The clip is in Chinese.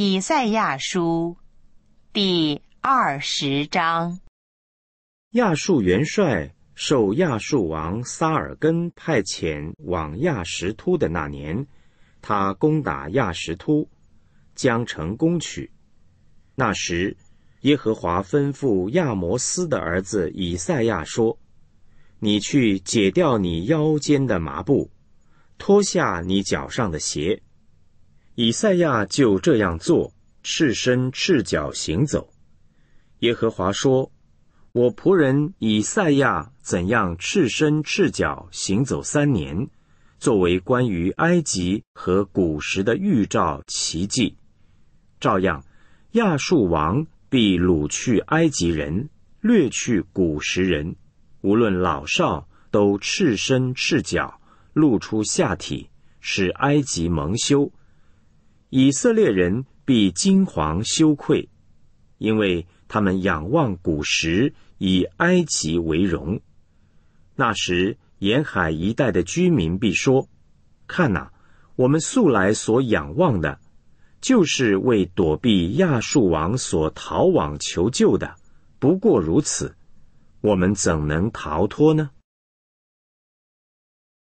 以赛亚书第二十章。亚述元帅受亚述王萨尔根派遣往亚什突的那年，他攻打亚什突，将城攻取。那时，耶和华吩咐亚摩斯的儿子以赛亚说：“你去解掉你腰间的麻布，脱下你脚上的鞋。”以赛亚就这样做，赤身赤脚行走。耶和华说：“我仆人以赛亚怎样赤身赤脚行走三年，作为关于埃及和古时的预兆奇迹，照样亚述王必掳去埃及人，掠去古时人，无论老少都赤身赤脚，露出下体，使埃及蒙羞。”以色列人必惊惶羞愧，因为他们仰望古时，以埃及为荣。那时，沿海一带的居民必说：“看哪，我们素来所仰望的，就是为躲避亚述王所逃往求救的。不过如此，我们怎能逃脱呢？”